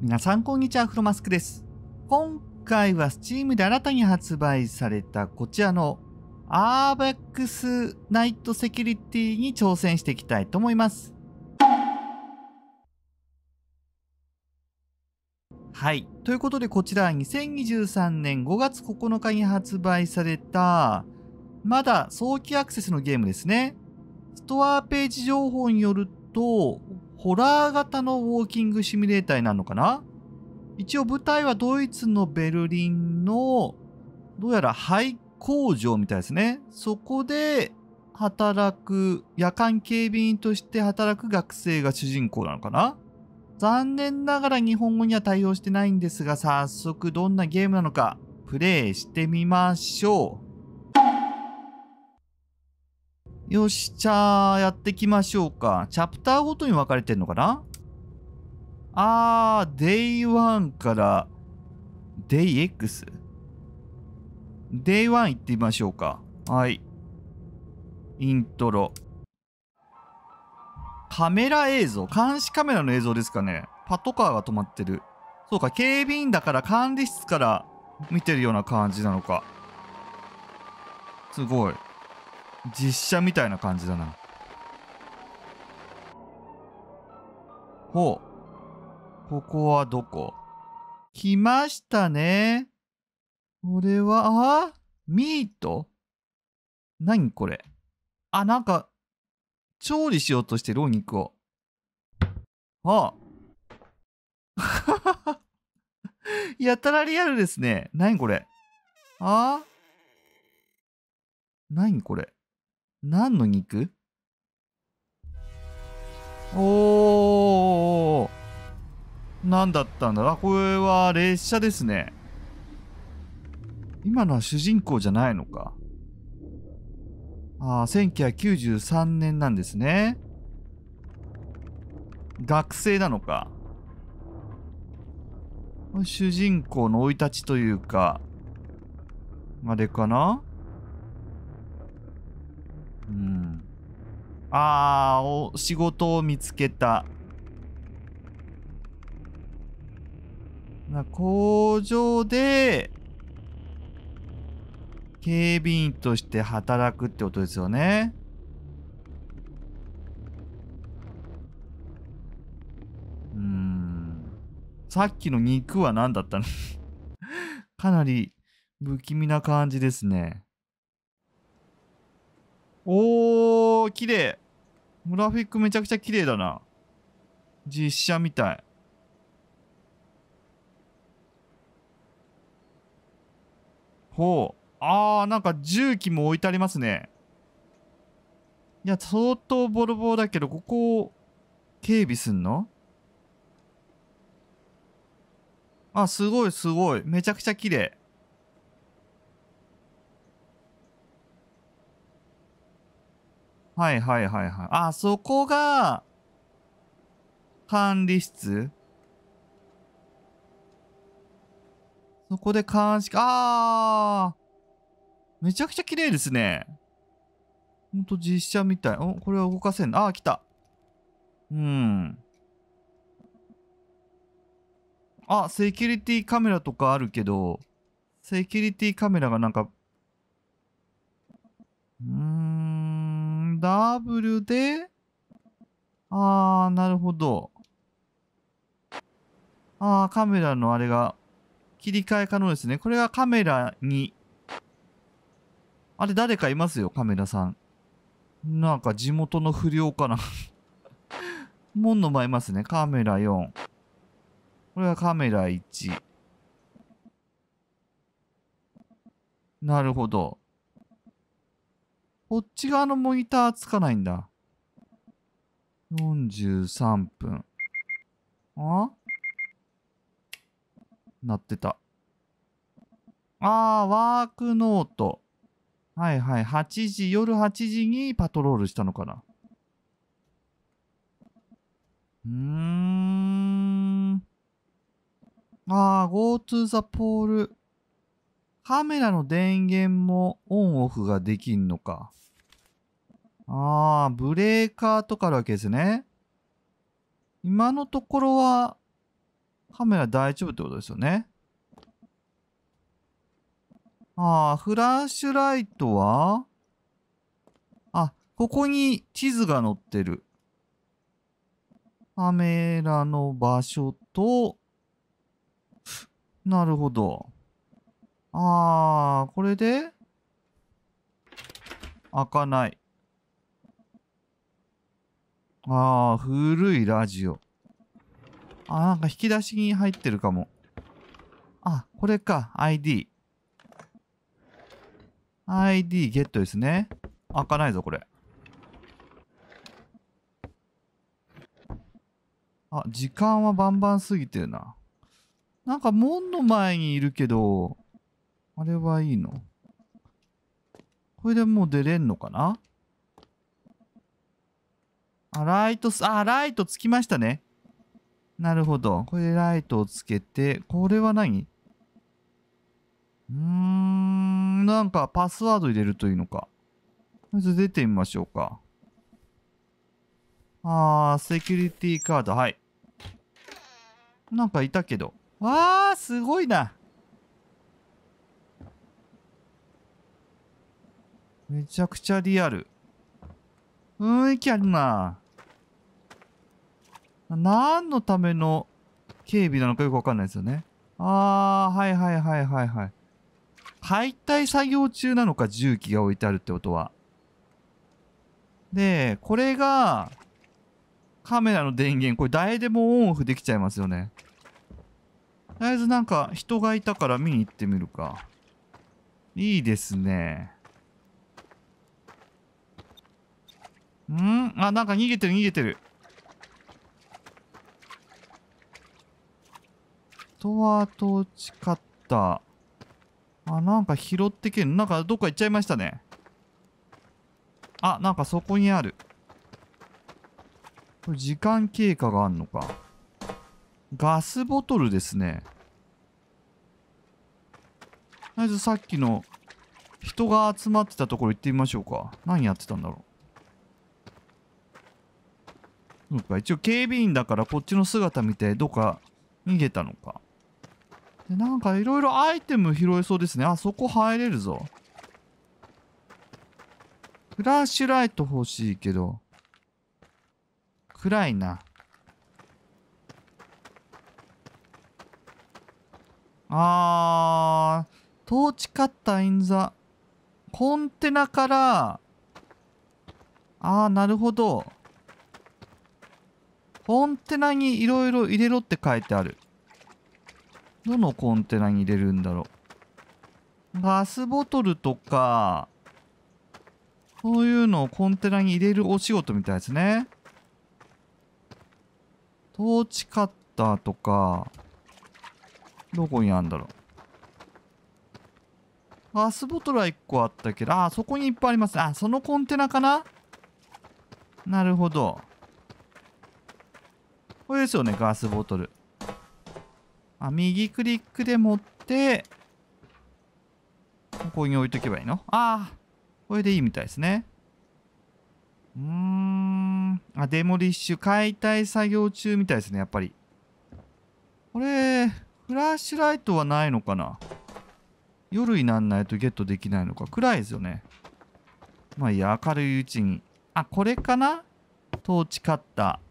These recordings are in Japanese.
皆さんこんにちは、フロマスクです。今回は Steam で新たに発売されたこちらの RBX ナイトセキュリティに挑戦していきたいと思います。はい。ということでこちら2023年5月9日に発売されたまだ早期アクセスのゲームですね。ストアページ情報によると、ホラー型のウォーキングシミュレーターになるのかな一応舞台はドイツのベルリンの、どうやら廃工場みたいですね。そこで働く、夜間警備員として働く学生が主人公なのかな残念ながら日本語には対応してないんですが、早速どんなゲームなのか、プレイしてみましょう。よし、じゃあ、やっていきましょうか。チャプターごとに分かれてんのかなあー、Day1 から d イ X?Day1 行ってみましょうか。はい。イントロ。カメラ映像監視カメラの映像ですかね。パトカーが止まってる。そうか、警備員だから管理室から見てるような感じなのか。すごい。実写みたいな感じだなほうここはどこ来ましたねこれはあミート何これあなんか調理しようとしてるお肉をあ やたらリアルですね何これああ何これ何の肉おー何だったんだあ、これは列車ですね。今のは主人公じゃないのか。ああ、1993年なんですね。学生なのか。主人公の生い立ちというか、あれかなうん。ああ、お仕事を見つけた。な工場で、警備員として働くってことですよね。うん。さっきの肉は何だったの かなり不気味な感じですね。おー、綺麗。グラフィックめちゃくちゃ綺麗だな。実写みたい。ほう。あー、なんか重機も置いてありますね。いや、相当ボロボロだけど、ここを警備すんのあ、すごいすごい。めちゃくちゃ綺麗。はいはいはいはい。あ、そこが、管理室そこで監視、あーめちゃくちゃ綺麗ですね。ほんと実写みたい。お、これは動かせんの。あー、来た。うん。あ、セキュリティカメラとかあるけど、セキュリティカメラがなんか、うんダブルで、あー、なるほど。あー、カメラのあれが、切り替え可能ですね。これがカメラに、あれ誰かいますよ、カメラさん。なんか地元の不良かな 門の前いますね。カメラ4。これはカメラ1。なるほど。こっち側のモニターつかないんだ。43分。あなってた。あー、ワークノート。はいはい。8時、夜8時にパトロールしたのかな。うーん。ああ、go to the p o l l カメラの電源もオンオフができんのか。ああ、ブレーカーとかあるわけですね。今のところはカメラ大丈夫ってことですよね。ああ、フラッシュライトはあ、ここに地図が載ってる。カメラの場所と、なるほど。あー、これで、開かない。ああ、古いラジオ。あ、なんか引き出しに入ってるかも。あ、これか。ID。ID ゲットですね。開かないぞ、これ。あ、時間はバンバン過ぎてるな。なんか門の前にいるけど、あれはいいのこれでもう出れんのかなあ、ライトす、あ、ライトつきましたね。なるほど。これでライトをつけて、これは何うーん、なんかパスワード入れるといいのか。まず出てみましょうか。あー、セキュリティカード、はい。なんかいたけど。わー、すごいな。めちゃくちゃリアル。雰囲気あるな。何のための警備なのかよくわかんないですよね。あー、はいはいはいはいはい。解体作業中なのか、重機が置いてあるってことは。で、これが、カメラの電源、これ誰でもオンオフできちゃいますよね。とりあえずなんか人がいたから見に行ってみるか。いいですね。あ、なんか逃げてる逃げてる。とはと誓った。あ、なんか拾ってけんなんかどっか行っちゃいましたね。あ、なんかそこにある。これ時間経過があんのか。ガスボトルですね。とりあえずさっきの人が集まってたところ行ってみましょうか。何やってたんだろうそうか、一応警備員だからこっちの姿見て、どっか逃げたのか。で、なんかいろいろアイテム拾えそうですね。あ、そこ入れるぞ。フラッシュライト欲しいけど、暗いな。あー、トーチカッターインザ、コンテナから、あー、なるほど。コンテナにいろいろ入れろって書いてある。どのコンテナに入れるんだろう。ガスボトルとか、そういうのをコンテナに入れるお仕事みたいですね。トーチカッターとか、どこにあるんだろう。ガスボトルは1個あったけど、あ、そこにいっぱいあります。あ、そのコンテナかななるほど。これですよね、ガスボトル。あ、右クリックで持って、ここに置いとけばいいのああ、これでいいみたいですね。うーん。あ、デモリッシュ、解体作業中みたいですね、やっぱり。これ、フラッシュライトはないのかな夜になんないとゲットできないのか。暗いですよね。まあいいや、明るいうちに。あ、これかなトーチカッター。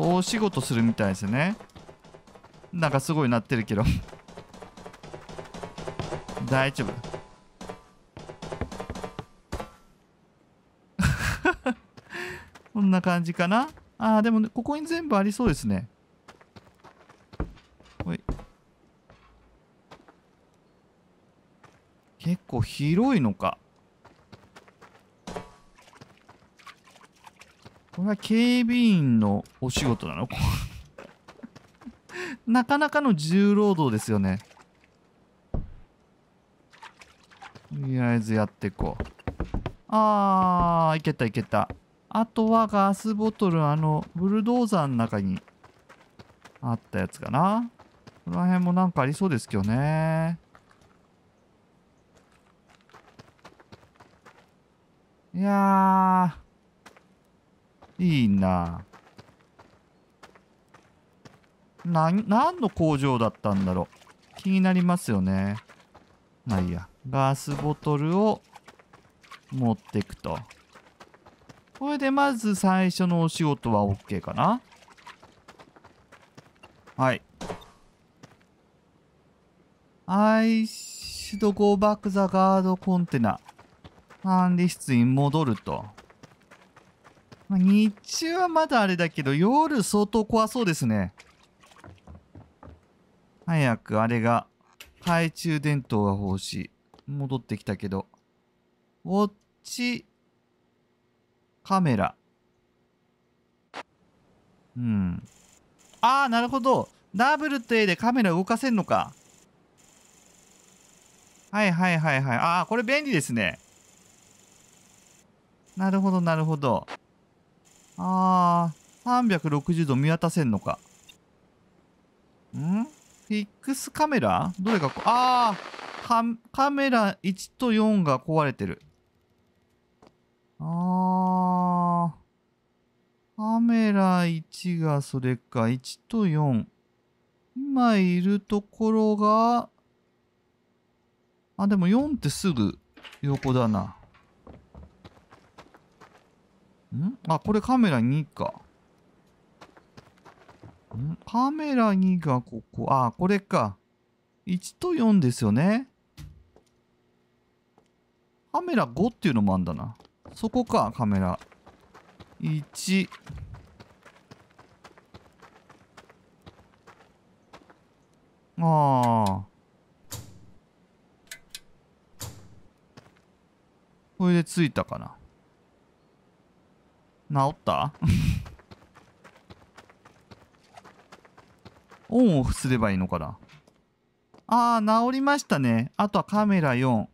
と大仕事するみたいですねなんかすごいなってるけど 大丈夫 こんな感じかなああでも、ね、ここに全部ありそうですねほい結構広いのかこれは警備員のお仕事なの なかなかの重労働ですよね。とりあえずやっていこう。あー、いけたいけた。あとはガスボトル、あの、ブルドーザーの中にあったやつかな。この辺もなんかありそうですけどね。いやー。いいなな何の工場だったんだろう気になりますよねまあいいやガスボトルを持ってくとこれでまず最初のお仕事は OK かなはいアイシドゴーバックザガードコンテナ管理室に戻るとまあ、日中はまだあれだけど、夜相当怖そうですね。早くあれが、懐中電灯が欲しい。戻ってきたけど。ウォッチ、カメラ。うん。ああ、なるほど。ダルと A でカメラ動かせんのか。はいはいはいはい。ああ、これ便利ですね。なるほどなるほど。ああ、360度見渡せんのか。んフィックスカメラどれがああカメラ1と4が壊れてる。あー、カメラ1がそれか、1と4。今いるところが、あ、でも4ってすぐ横だな。んあ、これカメラ2か。んカメラ2がここ。あ、これか。1と4ですよね。カメラ5っていうのもあんだな。そこか、カメラ。1。ああ。これでついたかな。治った オンオフすればいいのかなあー、治りましたね。あとはカメラ4。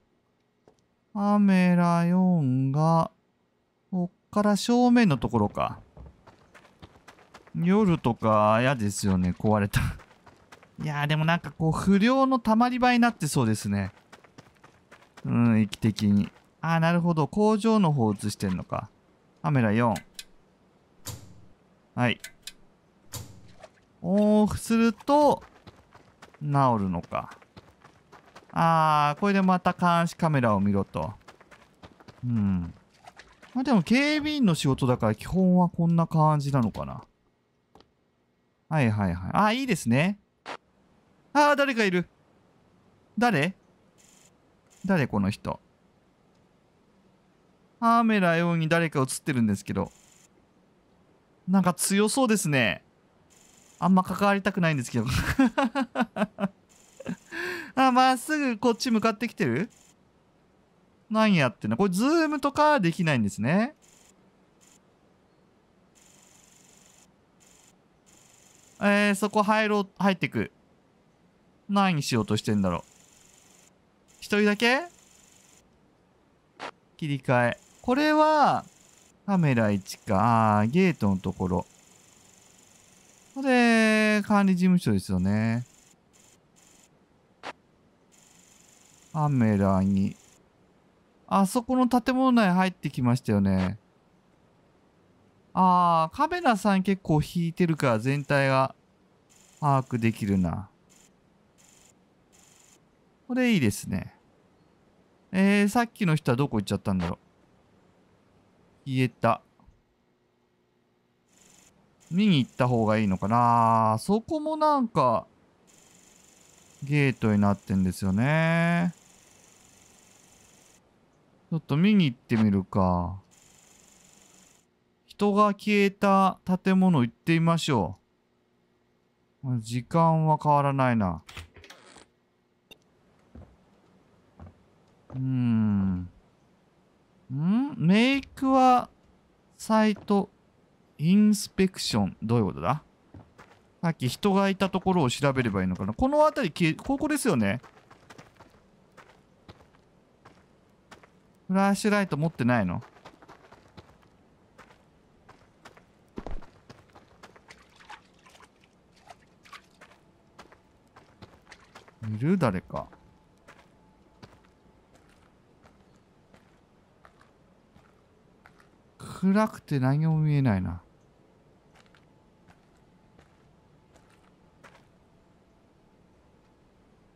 カメラ4が、こっから正面のところか。夜とか嫌ですよね、壊れたいやー、でもなんかこう、不良の溜まり場になってそうですね。うん、域的に。ああなるほど。工場の方映してんのか。カメラ4。はい。オンオフすると、治るのか。あー、これでまた監視カメラを見ろと。うん。まあでも警備員の仕事だから基本はこんな感じなのかな。はいはいはい。あ、いいですね。あー、誰かいる。誰誰この人。カメラ用に誰か映ってるんですけど。なんか強そうですね。あんま関わりたくないんですけど。あ、まっすぐこっち向かってきてるなんやってのこれ、ズームとかできないんですね。えー、そこ入ろう、入ってく。何しようとしてんだろう。一人だけ切り替え。これは、カメラ1か。ああ、ゲートのところ。これ、管理事務所ですよね。カメラに。あそこの建物内入ってきましたよね。ああ、カメラさん結構引いてるから全体が把握できるな。これいいですね。えー、さっきの人はどこ行っちゃったんだろう。消えた。見に行った方がいいのかなそこもなんか、ゲートになってんですよね。ちょっと見に行ってみるか。人が消えた建物行ってみましょう。時間は変わらないな。うーん。んメイクはサイトインスペクションどういうことださっき人がいたところを調べればいいのかなこの辺りここですよねフラッシュライト持ってないのいる誰か。暗くて何も見えないな。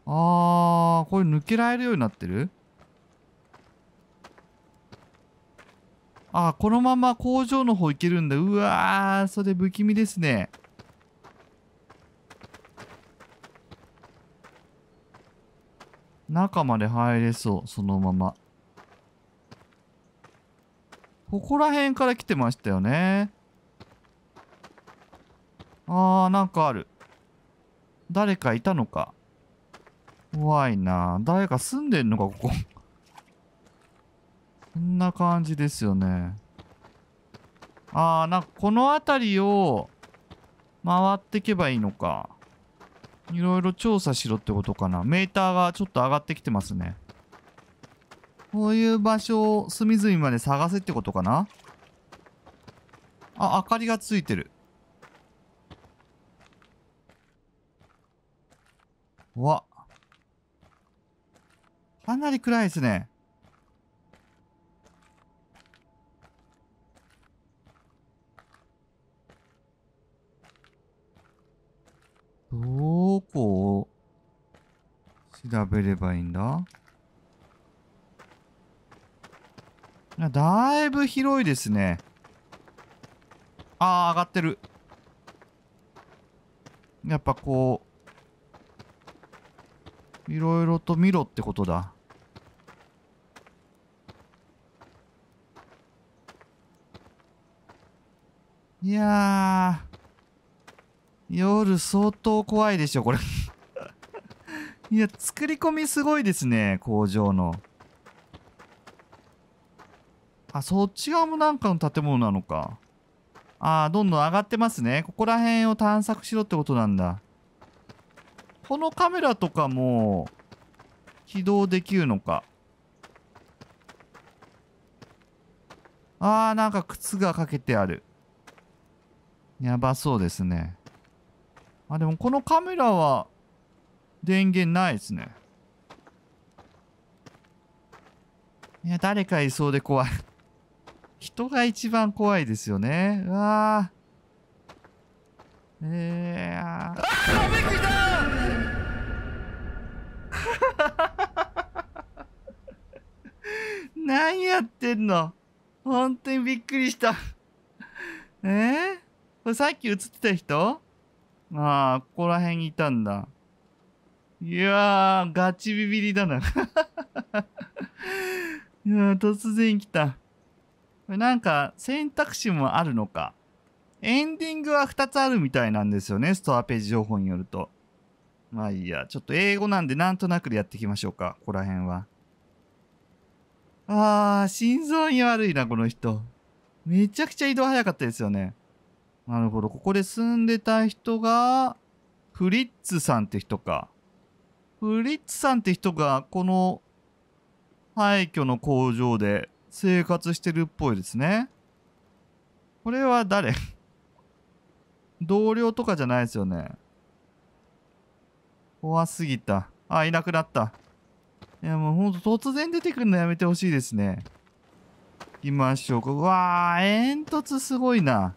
あー、これ抜けられるようになってるあー、このまま工場の方行けるんだ。うわー、それ不気味ですね。中まで入れそう、そのまま。ここら辺から来てましたよね。あー、なんかある。誰かいたのか。怖いな誰か住んでんのか、こここ んな感じですよね。あー、なんかこの辺りを回ってけばいいのか。いろいろ調査しろってことかな。メーターがちょっと上がってきてますね。こういう場所を隅々まで探せってことかなあ、明かりがついてる。わ。かなり暗いですね。どこを調べればいいんだだいぶ広いですね。ああ、上がってる。やっぱこう、いろいろと見ろってことだ。いや夜相当怖いでしょ、これ いや、作り込みすごいですね、工場の。あ、そっち側もなんかの建物なのか。ああ、どんどん上がってますね。ここら辺を探索しろってことなんだ。このカメラとかも、起動できるのか。ああ、なんか靴がかけてある。やばそうですね。あ、でもこのカメラは、電源ないですね。いや、誰かいそうで怖い人が一番怖いですよね。うわー。えー、ーあびっくりした何やってんの本当にびっくりした。えー、これさっき映ってた人ああ、ここら辺にいたんだ。いやー、ガチビビりだな。いや突然来た。なんか選択肢もあるのか。エンディングは2つあるみたいなんですよね、ストアページ情報によると。まあいいや、ちょっと英語なんでなんとなくでやっていきましょうか、ここら辺は。あー、心臓に悪いな、この人。めちゃくちゃ移動早かったですよね。なるほど、ここで住んでた人が、フリッツさんって人か。フリッツさんって人が、この廃墟の工場で生活してるっぽいですね。これは誰 同僚とかじゃないですよね。怖すぎた。あ、いなくなった。いや、もうほんと突然出てくるのやめてほしいですね。行きましょうか。うわー、煙突すごいな。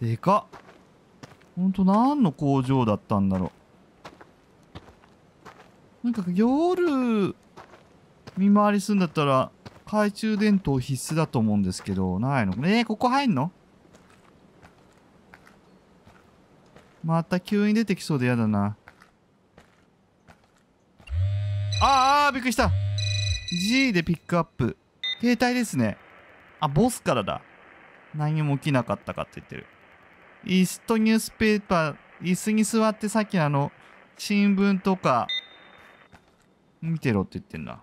でかっ。ほんと何の工場だったんだろう。なんか夜、見回りするんだったら、懐中電灯必須だと思うんですけど、ないのえー、ここ入んのまた急に出てきそうで嫌だな。ああ、びっくりした。G でピックアップ。携帯ですね。あ、ボスからだ。何も起きなかったかって言ってる。椅子とニュースペーパー、椅子に座ってさっきのあの、新聞とか、見てろって言ってんだ。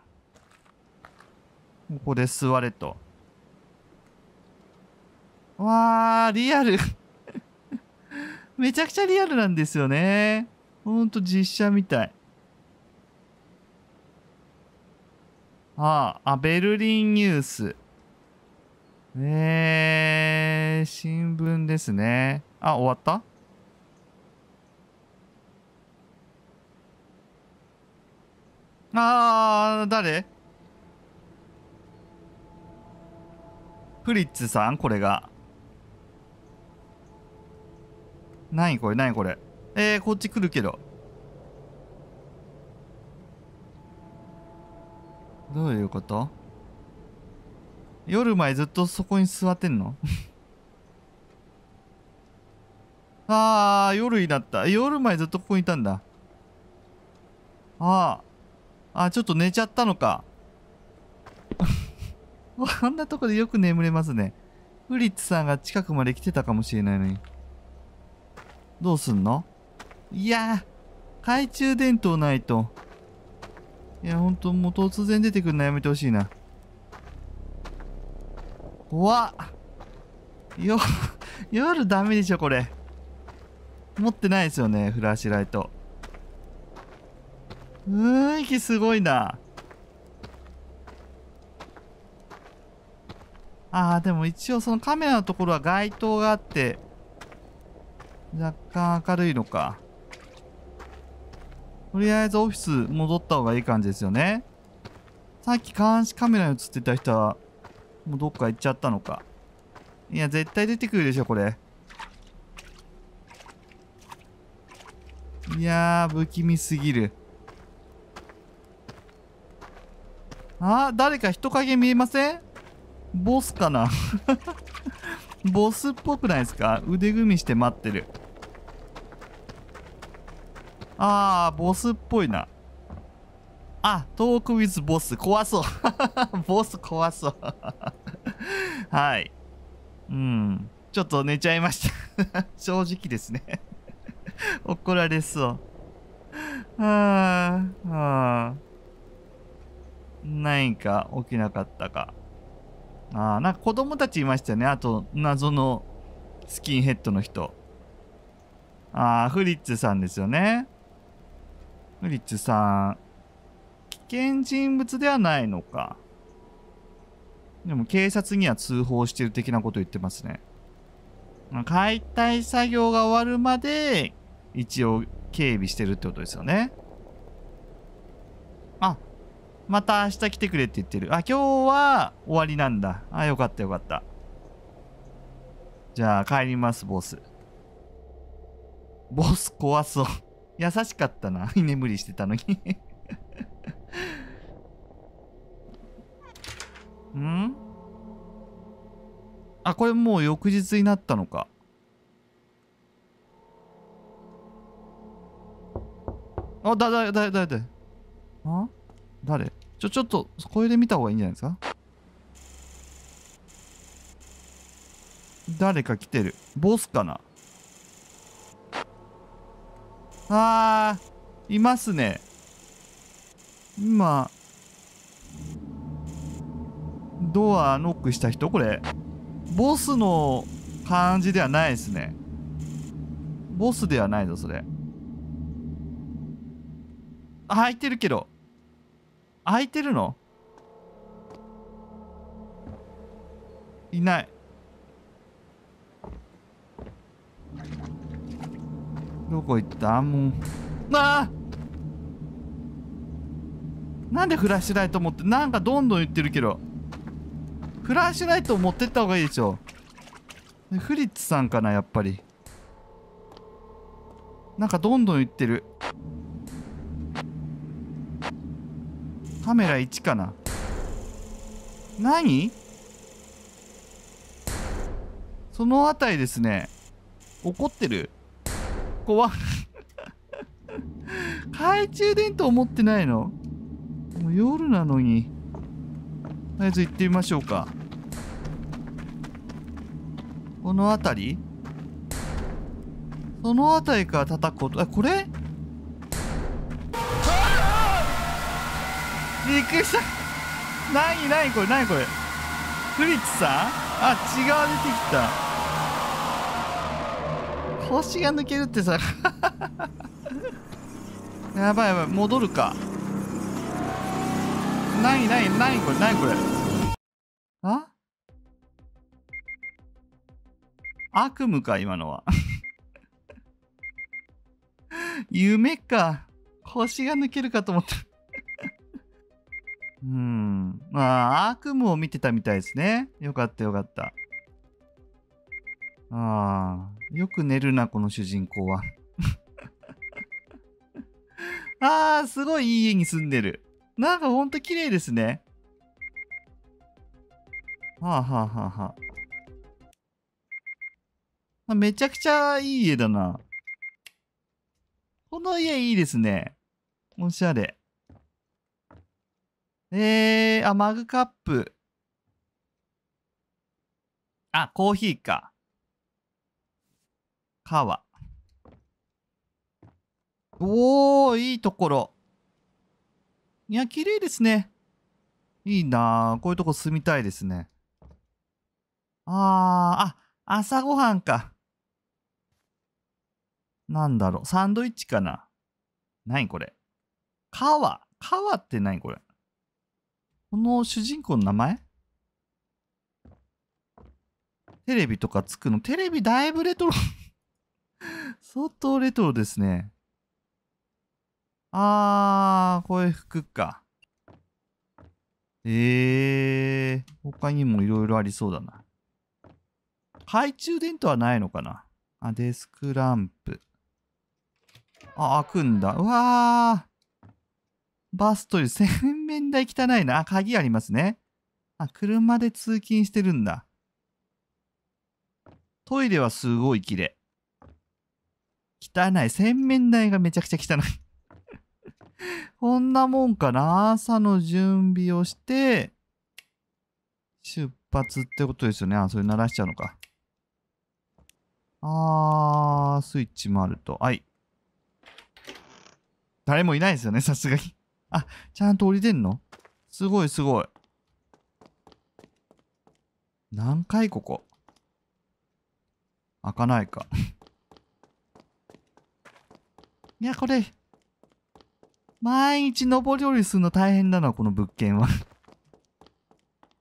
ここで座れと。わー、リアル めちゃくちゃリアルなんですよね。ほんと実写みたい。ああ、あ、ベルリンニュース。えー、新聞ですね。あ、終わったああ、誰プリッツさんこれが。何これ何これ。えー、こっち来るけど。どういうこと夜前ずっとそこに座ってんの ああ、夜になった。夜前ずっとここにいたんだ。ああ。あ、ちょっと寝ちゃったのか。あんなとこでよく眠れますね。フリッツさんが近くまで来てたかもしれないのに。どうすんのいや懐中電灯ないと。いや、ほんと、もう突然出てくるのやめてほしいな。怖っよ、夜ダメでしょ、これ。持ってないですよね、フラッシュライト。雰囲気すごいなああでも一応そのカメラのところは街灯があって若干明るいのかとりあえずオフィス戻った方がいい感じですよねさっき監視カメラに映ってた人はもうどっか行っちゃったのかいや絶対出てくるでしょこれいやー不気味すぎるあ、誰か人影見えませんボスかな ボスっぽくないですか腕組みして待ってる。あー、ボスっぽいな。あ、トークウィズボス。怖そう。ボス怖そう。はい。うん。ちょっと寝ちゃいました正直ですね怒られそう。ああ。ないか起きなかったか。ああ、なんか子供たちいましたよね。あと、謎のスキンヘッドの人。ああ、フリッツさんですよね。フリッツさん。危険人物ではないのか。でも警察には通報してる的なこと言ってますね。解体作業が終わるまで、一応警備してるってことですよね。また明日来てくれって言ってる。あ、今日は終わりなんだ。あ、よかったよかった。じゃあ帰ります、ボス。ボス怖そう。優しかったな。居眠りしてたのに んあ、これもう翌日になったのか。あ、だ、だ、だ、だ、だ。あ誰ちょ、ちょっと、これで見た方がいいんじゃないですか誰か来てる。ボスかなあー、いますね。今、ドアノックした人これ、ボスの感じではないですね。ボスではないぞ、それ。あ、入ってるけど。空いてるのいないどこ行ったもうあなんでフラッシュライト持ってなんかどんどん言ってるけどフラッシュライト持ってった方がいいでしょフリッツさんかなやっぱりなんかどんどん言ってるカメラ1かな何その辺りですね怒ってる怖 懐中電灯持ってないのもう夜なのにとりあえず行ってみましょうかこの辺りその辺りから叩くことあこれびっくりした何何これ何これフリッツさんあ違う出てきた腰が抜けるってさ やばいやばい戻るか何何何これ何これあ悪夢か今のは 夢か腰が抜けるかと思ったうん。まあ、悪夢を見てたみたいですね。よかったよかった。ああ、よく寝るな、この主人公は。ああ、すごいいい家に住んでる。なんかほんと綺麗ですね。はあはあはあはあ。めちゃくちゃいい家だな。この家いいですね。おしゃれ。えー、あ、マグカップ。あ、コーヒーか。川。おー、いいところ。いや、綺麗ですね。いいなぁ。こういうとこ住みたいですね。あー、あ、朝ごはんか。なんだろう。サンドイッチかな。何これ。川。川って何これ。この主人公の名前テレビとかつくの。テレビだいぶレトロ 相当レトロですね。あー、これ服か。えー、他にもいろいろありそうだな。懐中電灯はないのかなあ、デスクランプ。あ、開くんだ。うわー。バスという 洗面台汚いな。あ、鍵ありますね。あ、車で通勤してるんだ。トイレはすごい綺麗。汚い。洗面台がめちゃくちゃ汚い。こんなもんかな。朝の準備をして、出発ってことですよね。あ、それ鳴らしちゃうのか。あー、スイッチもあると。はい。誰もいないですよね、さすがにあ、ちゃんと降りてんのすごいすごい。何回ここ開かないか いや、これ、毎日上り下りするの大変だな、この物件は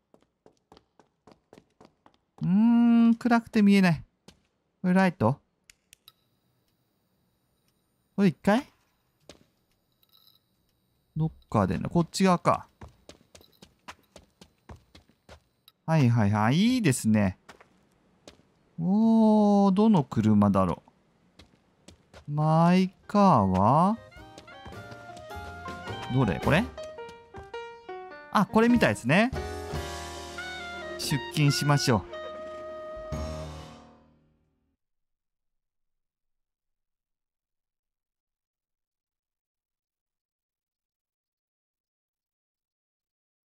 うーん、暗くて見えない。これライトこれ一回どっかでな、こっち側か。はいはいはい、いいですね。おー、どの車だろう。マイカーはどれこれあ、これみたいですね。出勤しましょう。